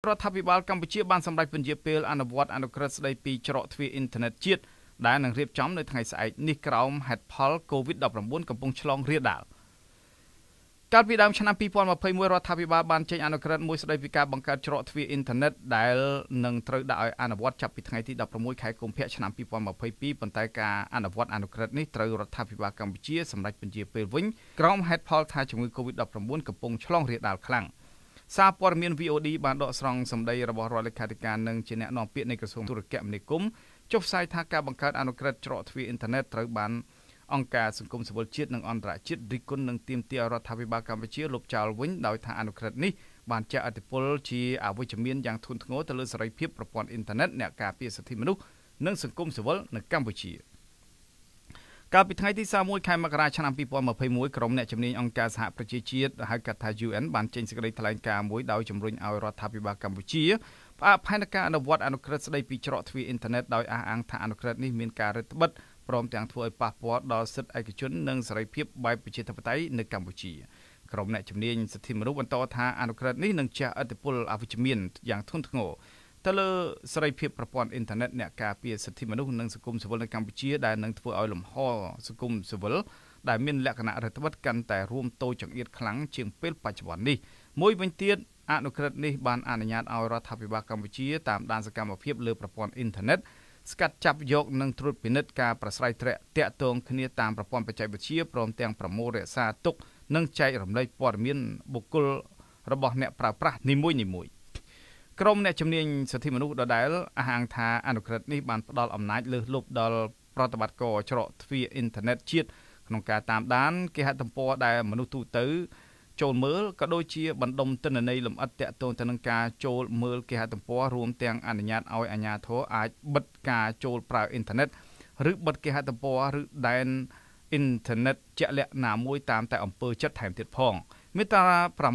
រដ្ឋាភិបាលកម្ពុជាបានសម្រេចពន្យាពេលអនុវត្តអនុក្រឹត្យស្តីពីច្រកទ្វារអ៊ីនធឺណិតជាតិដែលនឹងរៀបចំនៅថ្ងៃស្អែកនេះក្រោមហេតុផល COVID-19 កំពុងឆ្លងរាលដាលកាលពីដើមឆ្នាំ2021រដ្ឋាភិបាលបានចេញអនុក្រឹត្យមួយស្តីពីការបង្កើតច្រកទ្វារអ៊ីនធឺណិតដែលនឹងត្រូវដាក់ឲ្យអនុវត្តចាប់ពីថ្ងៃទី16ខែកុម្ភៈឆ្នាំ2022ប៉ុន្តែការអនុវត្តអនុក្រឹត្យនេះត្រូវរដ្ឋាភិបាលកម្ពុជាសម្រេចពន្យាពេលវិញក្រោមហេតុផលថាជំងឺ COVID-19 កំពុងឆ្លងរាលដាលខ្លាំង។សារព័ត៌មាន VOD បានដកស្រង់សម្ដីរបស់រដ្ឋលេខាធិការនិងជាអ្នកនាំពាក្យនៃក្រសួងទូរគមនាគមន៍ចុះផ្សាយថាការបង្កើតអនុក្រឹត្យច្រកទ្វារអ៊ីនធឺណិតត្រូវបានអង្គការសង្គមស៊ីវិលជាតិនិងអន្តរជាតិរិះគន់និងទាមទាររដ្ឋាភិបាលកម្ពុជាលុបចោលវិញដោយថាអនុក្រឹត្យនេះបានចាក់ឥទ្ធិពលជាអវិជ្ជមានយ៉ាងធ្ងន់ធ្ងរទៅលើសេរីភាពប្រព័ន្ធអ៊ីនធឺណិតអ្នកការពារសិទ្ធិមនុស្សនិងសង្គមស៊ីវិលនៅកម្ពុជា។កាលពីថ្ងៃទី31ខែមករាឆ្នាំ2021ក្រុមអ្នកជំនាញអង្គការសហប្រជាជាតិហៅកាត់ថា UN បានចេញសេចក្តីថ្លែងការណ៍មួយដោយជំរុញឲ្យរដ្ឋាភិបាលកម្ពុជាផ្អាកផែនការអនុវត្តអនុក្រឹត្យស្តីពីច្រកទ្វារអ៊ីនធឺណិតដោយអះអាងថាអនុក្រឹត្យនេះមានការរឹតបន្តឹងព្រមទាំងធ្វើឲ្យប៉ះពាល់ដល់សិទ្ធិឯកជននិងសេរីភាពបែបប្រជាធិបតេយ្យនៅកម្ពុជាក្រុមអ្នកជំនាញសិទ្ធិមនុស្សបន្តថាអនុក្រឹត្យនេះនឹងជះឥទ្ធិពលអវិជ្ជមានយ៉ាងធ្ងន់ធ្ងរទៅលើសេរីភាពប្រព័ន្ធអ៊ីនធឺណិតអ្នកការពារសិទ្ធិមនុស្សនិងសង្គមស៊ីវិលនៅកម្ពុជាដែលនឹងធ្វើឲ្យលំហសង្គមស៊ីវិលដែលមានលក្ខណៈរដ្ឋបិទកាន់តែរួមតូចចង្អៀតខ្លាំងជាងពេលបច្ចុប្បន្ននេះមួយវិញទៀតអនុក្រឹត្យនេះបានអនុញ្ញាតឲ្យរដ្ឋាភិបាលកម្ពុជាតាមដានសកម្មភាពលើប្រព័ន្ធអ៊ីនធឺណិតស្កាត់ចាប់យកនិងត្រួតពិនិត្យការប្រស្រ័យទាក់ទាក់ទងគ្នាតាមប្រព័ន្ធបច្ចេកវិទ្យាព្រមទាំងប្រមូលរក្សាទុកនិងចែករំលែកព័ត៌មានបុគ្គលរបស់អ្នកប្រើប្រាស់នីមួយៗក្រមអ្នកជំនាញសិទ្ធិមនុស្សដដែលអះអាងថាអនុក្រឹត្យនេះបានផ្ដល់អំណាចលើសលប់ដល់ប្រតិបត្តិករច្រកទ្វារអ៊ីនធឺណិតជាតិក្នុងការតាមដានគេហទំព័រដែលមនុស្សទូទៅចូលមើលក៏ដូចជាបណ្ដុំទិន្នន័យលម្អិតតាក់ទងទៅនឹងការចូលមើលគេហទំព័ររួមទាំងអនុញ្ញាតឲ្យអាជ្ញាធរអាចបិទការចូលប្រើអ៊ីនធឺណិតឬបិទគេហទំព័រឬដែនអ៊ីនធឺណិតជាក់លាក់ណាមួយតាមតែអំពើចិត្តថែមទៀតផង។មាត្រា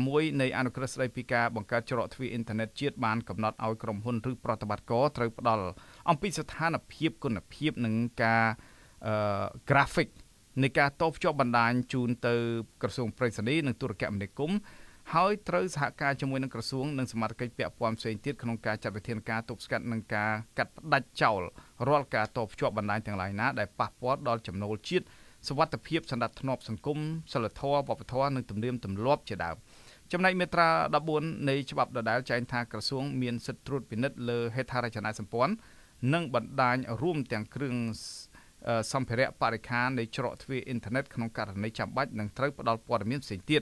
6នៃអនុក្រឹត្យស្តីពីការបង្កើតច្រកទ្វារអ៊ីនធឺណិតជាតិបានកំណត់ឲ្យក្រុមហ៊ុនឬប្រតិបត្តិករត្រូវផ្ដល់អំពីស្ថានភាពគុណភាពនិងការអឺ graphic នៃការតភ្ជាប់បណ្ដាញជូនទៅក្រសួងប្រៃសណីនិងទូរគមនាគមន៍ហើយត្រូវសហការជាមួយនឹងក្រសួងនិងសមាជិកពាក់ព័ន្ធផ្សេងទៀតក្នុងការចាត់វិធានការទប់ស្កាត់និងការកាត់ផ្ដាច់ចោលរាល់ការតភ្ជាប់បណ្ដាញទាំងឡាយណាដែលប៉ះពាល់ដល់ចំណូលជាតិសវត្ថភាពសន្តិភាពសង្គមសិលធម៌វប្បធម៌និងទំនៀមទម្លាប់ជាដើមចំណែកមាត្រា14នៃច្បាប់ដដែលចែងថាក្រសួង មានសិទ្ធិត្រួតពិនិត្យលើហេដ្ឋារចនាសម្ព័ន្ធនិងបណ្ដាញរួមទាំងគ្រឿងសម្ភារៈបរិខានៃច្រកទ្វារអ៊ីនធឺណិតក្នុងករណីចាំបាច់និងត្រូវផ្ដល់ព័ត៌មានផ្សេងទៀត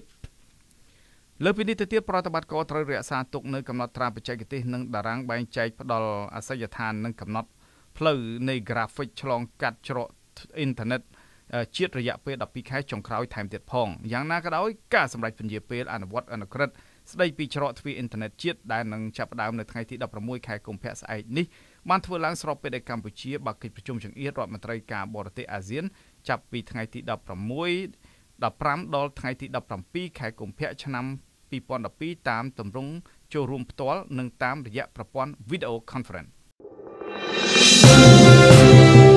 លើពីនេះទៅទៀតប្រតិបត្តិការត្រូវរក្សាទុកនៅកំណត់ត្រាបច្ចេកទេសនិងតារាងបែងចែកផ្ដល់អាសយដ្ឋាននិងកំណត់ផ្លូវនៃ graphic ឆ្លងកាត់ច្រកអ៊ីនធឺណិតជាតិរយៈពេល12ខែចុងក្រោយថែមទៀតផងយ៉ាងណាក៏ដោយការសម្រេចពន្យាពេលអនុវត្តអនុក្រឹត្យស្ដីពីច្រកទ្វារអ៊ីនធឺណិតជាតិដែលនឹងចាប់ផ្ដើមនៅថ្ងៃទី16ខែកុម្ភៈស្អែកនេះបានធ្វើឡើងស្របពេលដែលកម្ពុជាបើកកិច្ចប្រជុំចង្អៀតរដ្ឋមន្ត្រីការបរទេសអាស៊ាន ចាប់ពីថ្ងៃទី16 15ដល់ថ្ងៃទី17ខែកុម្ភៈឆ្នាំ2012តាមទម្រង់ចូលរួមផ្ទាល់និងតាមរយៈប្រព័ន្ធ video conference